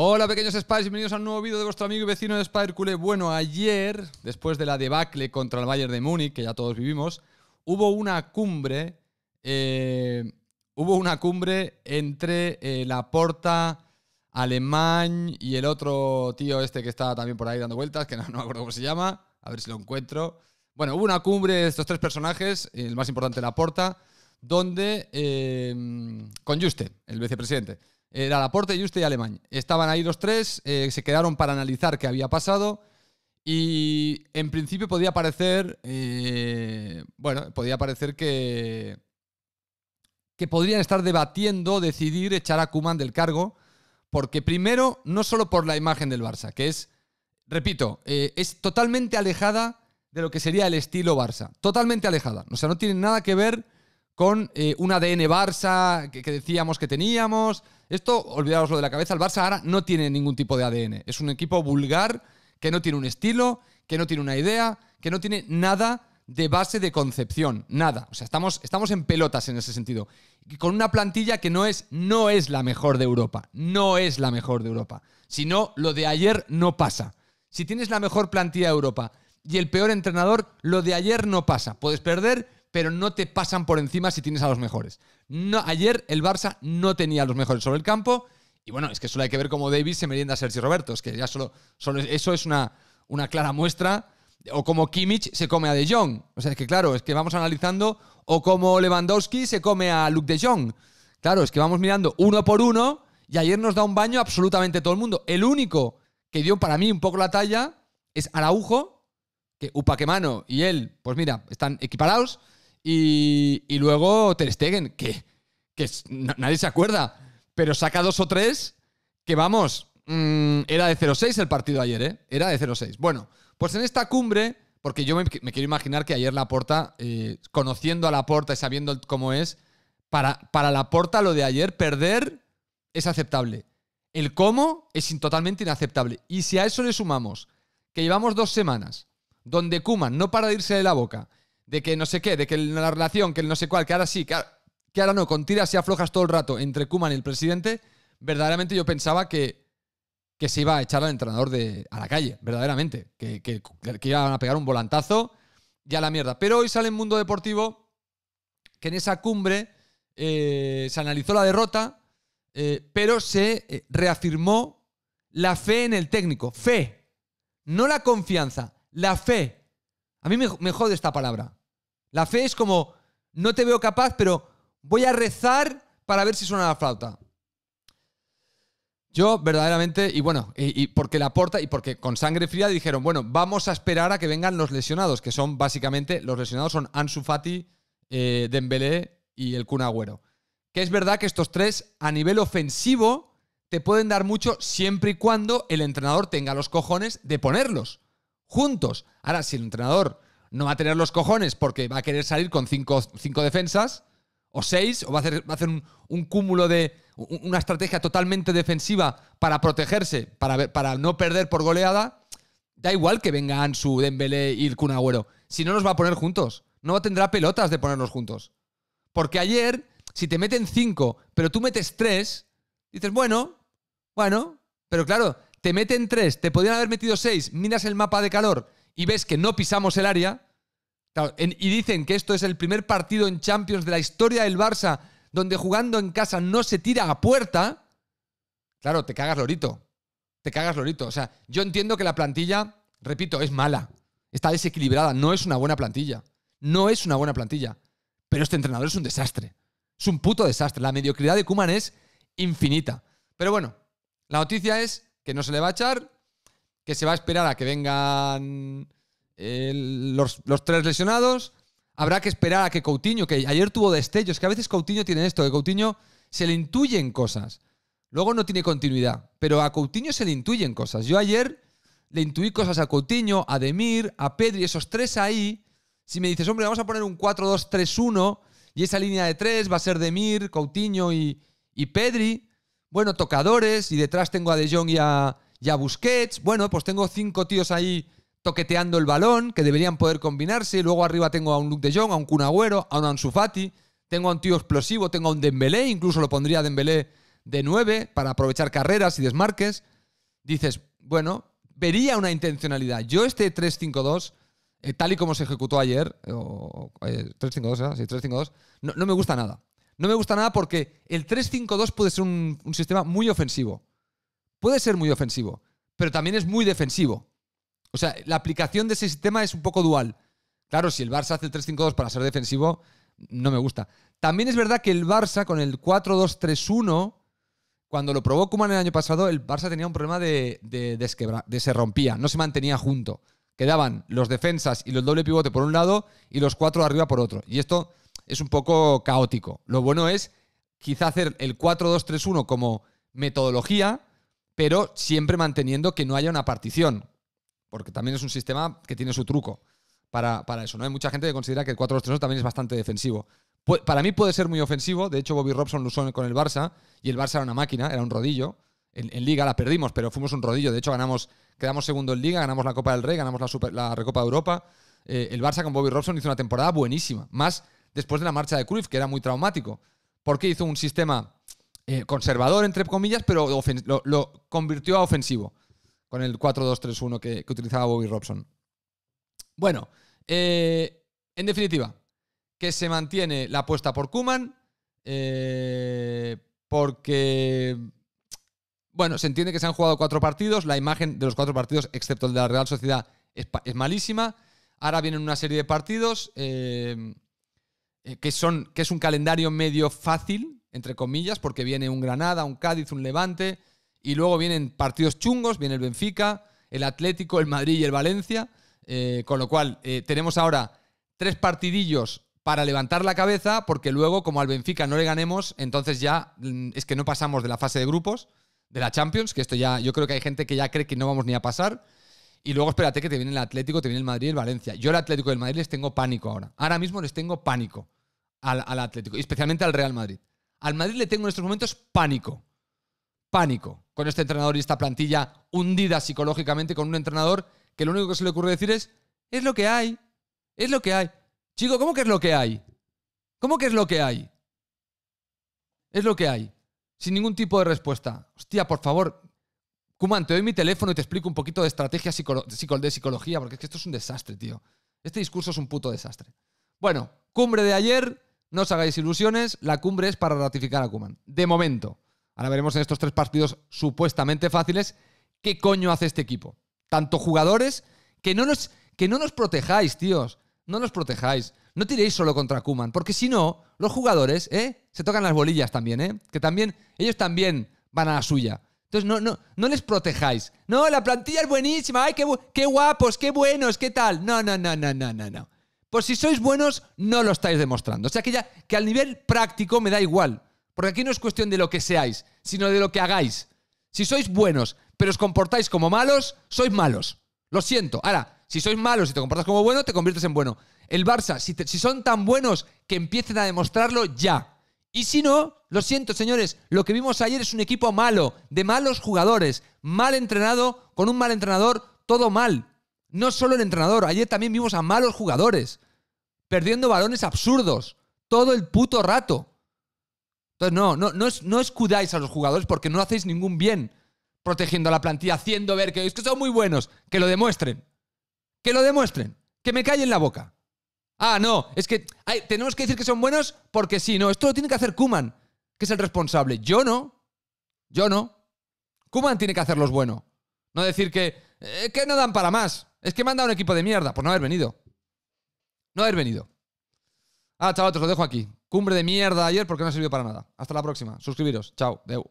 Hola pequeños Spiders, bienvenidos a un nuevo vídeo de vuestro amigo y vecino de Spire Bueno, ayer, después de la debacle contra el Bayern de Múnich, que ya todos vivimos, hubo una cumbre, eh, hubo una cumbre entre eh, la porta alemán y el otro tío este que está también por ahí dando vueltas, que no, me acuerdo cómo se llama, a ver si lo encuentro. Bueno, hubo una cumbre de estos tres personajes, el más importante, la porta, donde, eh, con Juste, el vicepresidente era Laporte, Juste y Alemán. Estaban ahí los tres, eh, se quedaron para analizar qué había pasado. Y en principio podía parecer. Eh, bueno, podía parecer que. que podrían estar debatiendo, decidir echar a Kuman del cargo. Porque primero, no solo por la imagen del Barça, que es. Repito, eh, es totalmente alejada de lo que sería el estilo Barça. Totalmente alejada. O sea, no tiene nada que ver con un ADN Barça que, que decíamos que teníamos esto, lo de la cabeza, el Barça ahora no tiene ningún tipo de ADN. Es un equipo vulgar que no tiene un estilo, que no tiene una idea, que no tiene nada de base de concepción, nada. O sea, estamos, estamos en pelotas en ese sentido. con una plantilla que no es, no es la mejor de Europa, no es la mejor de Europa. Si no, lo de ayer no pasa. Si tienes la mejor plantilla de Europa y el peor entrenador, lo de ayer no pasa. Puedes perder, pero no te pasan por encima si tienes a los mejores. No, ayer el Barça no tenía a los mejores sobre el campo. Y bueno, es que solo hay que ver cómo Davis se merienda a Sergi Roberto. Es que ya solo, eso es una, una clara muestra. O como Kimmich se come a De Jong. O sea, es que claro, es que vamos analizando. O como Lewandowski se come a Luke De Jong. Claro, es que vamos mirando uno por uno. Y ayer nos da un baño absolutamente todo el mundo. El único que dio para mí un poco la talla es Araujo, que Upaquemano y él, pues mira, están equiparados. Y, luego Ter Stegen, que, que nadie se acuerda, pero saca dos o tres que vamos, mm, era de 0-6 el partido ayer, ¿eh? Era de 0-6. Bueno, pues en esta cumbre, porque yo me, quiero imaginar que ayer la eh, conociendo a Laporta y sabiendo cómo es, para, para porta lo de ayer, perder es aceptable. El cómo es totalmente inaceptable. Y si a eso le sumamos que llevamos dos semanas donde Cuman no para de irse de la boca de que no sé qué, de que la relación, que no sé cuál, que ahora sí, que ahora, no, con tiras y aflojas todo el rato entre Kuman y el presidente, verdaderamente yo pensaba que, que se iba a echar al entrenador de, a la calle, verdaderamente, que, que, iban a pegar un volantazo y a la mierda. Pero hoy sale en Mundo Deportivo que en esa cumbre eh, se analizó la derrota, eh, pero se eh, reafirmó la fe en el técnico, fe, no la confianza, la fe. A mí me jode esta palabra. La fe es como, no te veo capaz, pero voy a rezar para ver si suena la flauta. Yo verdaderamente, y bueno, y, porque la porta, y porque con sangre fría dijeron, bueno, vamos a esperar a que vengan los lesionados, que son básicamente, los lesionados son Ansu Fati, eh, Dembélé y el Kun Agüero. Que es verdad que estos tres, a nivel ofensivo, te pueden dar mucho siempre y cuando el entrenador tenga los cojones de ponerlos juntos. Ahora, si el entrenador no va a tener los cojones porque va a querer salir con cinco, defensas o seis, o va a hacer, va a hacer un, un, cúmulo de una estrategia totalmente defensiva para protegerse, para, para no perder por goleada. Da igual que vengan su Dembélé y el Si no los va a poner juntos. No tendrá pelotas de ponernos juntos. Porque ayer, si te meten cinco, pero tú metes tres, dices, bueno, bueno, pero claro, te meten tres, te podrían haber metido seis, miras el mapa de calor, y ves que no pisamos el área, y dicen que esto es el primer partido en Champions de la historia del Barça donde jugando en casa no se tira a puerta, claro, te cagas lorito. Te cagas lorito. O sea, yo entiendo que la plantilla, repito, es mala. Está desequilibrada. No es una buena plantilla. No es una buena plantilla. Pero este entrenador es un desastre. Es un puto desastre. La mediocridad de Kuman es infinita. Pero bueno, la noticia es que no se le va a echar, que se va a esperar a que vengan eh, los, tres lesionados. Habrá que esperar a que Coutinho, que ayer tuvo destellos, que a veces Coutinho tiene esto, que Coutinho se le intuyen cosas. Luego no tiene continuidad, pero a Coutinho se le intuyen cosas. Yo ayer le intuí cosas a Coutinho, a Demir, a Pedri, esos tres ahí. Si me dices, hombre, vamos a poner un 4-2-3-1 y esa línea de tres va a ser Demir, Coutinho y, y Pedri. Bueno, tocadores y detrás tengo a De Jong y a, ya Busquets. Bueno, pues tengo cinco tíos ahí toqueteando el balón que deberían poder combinarse. Luego arriba tengo a un Luke de Jong, a un Kunagüero, a un Ansu Fati. Tengo a un tío explosivo, tengo a un Dembélé, incluso lo pondría a Dembélé de 9 para aprovechar carreras y desmarques. Dices, bueno, vería una intencionalidad. Yo este 3-5-2 eh, tal y como se ejecutó ayer, o, 3-5-2, 2 3-5-2, no, me gusta nada. No me gusta nada porque el 3-5-2 puede ser un sistema muy ofensivo puede ser muy ofensivo, pero también es muy defensivo. O sea, la aplicación de ese sistema es un poco dual. Claro, si el Barça hace el 3-5-2 para ser defensivo, no me gusta. También es verdad que el Barça con el 4-2-3-1, cuando lo probó Kuman el año pasado, el Barça tenía un problema de, de, de, se rompía, no se mantenía junto. Quedaban los defensas y los doble pivote por un lado y los cuatro arriba por otro. Y esto es un poco caótico. Lo bueno es quizá hacer el 4-2-3-1 como metodología, pero siempre manteniendo que no haya una partición, porque también es un sistema que tiene su truco para, eso. ¿no? Hay mucha gente que considera que el 4 2 3 también es bastante defensivo. para mí puede ser muy ofensivo, de hecho Bobby Robson lo usó con el Barça y el Barça era una máquina, era un rodillo. En, Liga la perdimos, pero fuimos un rodillo. De hecho, ganamos, quedamos segundo en Liga, ganamos la Copa del Rey, ganamos la, Recopa de Europa. Eh, el Barça con Bobby Robson hizo una temporada buenísima, más después de la marcha de Cruyff, que era muy traumático, porque hizo un sistema eh, conservador, entre comillas, pero lo, convirtió a ofensivo con el 4-2-3-1 que, utilizaba Bobby Robson. Bueno, eh, en definitiva, que se mantiene la apuesta por Kuman, eh, porque, bueno, se entiende que se han jugado cuatro partidos, la imagen de los cuatro partidos, excepto el de la Real Sociedad, es, malísima. Ahora vienen una serie de partidos que, son, que es un calendario medio fácil, entre comillas, porque viene un Granada, un Cádiz, un Levante, y luego vienen partidos chungos, viene el Benfica, el Atlético, el Madrid y el Valencia, eh, con lo cual eh, tenemos ahora tres partidillos para levantar la cabeza, porque luego como al Benfica no le ganemos, entonces ya mm, es que no pasamos de la fase de grupos, de la Champions, que esto ya yo creo que hay gente que ya cree que no vamos ni a pasar. Y luego espérate que te viene el Atlético, te viene el Madrid y el Valencia. Yo el Atlético del Madrid les tengo pánico ahora. Ahora mismo les tengo pánico al, al Atlético, y especialmente al Real Madrid. Al Madrid le tengo en estos momentos pánico. Pánico con este entrenador y esta plantilla hundida psicológicamente con un entrenador que lo único que se le ocurre decir es, es lo que hay, es lo que hay. Chico, ¿cómo que es lo que hay? ¿Cómo que es lo que hay? Es lo que hay. Sin ningún tipo de respuesta. Hostia, por favor, Cuman, te doy mi teléfono y te explico un poquito de estrategia de psicología, porque es que esto es un desastre, tío. Este discurso es un puto desastre. Bueno, cumbre de ayer, no os hagáis ilusiones, la cumbre es para ratificar a Kuman. De momento. Ahora veremos en estos tres partidos supuestamente fáciles qué coño hace este equipo. Tanto jugadores que no nos, que no protejáis, tíos. No nos protejáis. No tiréis solo contra Kuman, porque si no, los jugadores, ¿eh? Se tocan las bolillas también, ¿eh? Que también, ellos también van a la suya. Entonces, no, no, no les protejáis. No, la plantilla es buenísima. Ay, qué, qué guapos, qué buenos, qué tal. No, no, no, no, no, no, no. Pues si sois buenos, no lo estáis demostrando. O sea que ya, que al nivel práctico me da igual. Porque aquí no es cuestión de lo que seáis, sino de lo que hagáis. Si sois buenos, pero os comportáis como malos, sois malos. Lo siento. Ahora, si sois malos y te comportas como bueno, te conviertes en bueno. El Barça, si, si son tan buenos que empiecen a demostrarlo ya. Y si no, lo siento, señores, lo que vimos ayer es un equipo malo, de malos jugadores, mal entrenado, con un mal entrenador, todo mal. No solo el entrenador, ayer también vimos a malos jugadores, perdiendo balones absurdos, todo el puto rato. Entonces, no, no, no, escudáis a los jugadores porque no hacéis ningún bien protegiendo a la plantilla, haciendo ver que es que son muy buenos, que lo demuestren. Que lo demuestren, que me callen la boca. Ah, no, es que tenemos que decir que son buenos porque sí, no, esto lo tiene que hacer Kuman, que es el responsable. Yo no, yo no. Kuman tiene que hacerlos bueno. No decir que ¿Qué eh, que no dan para más. Es que dado un equipo de mierda por no haber venido. No haber venido. Ah, chavales, os lo dejo aquí. Cumbre de mierda ayer porque no sirvió para nada. Hasta la próxima. Suscribiros. Chao. Deu.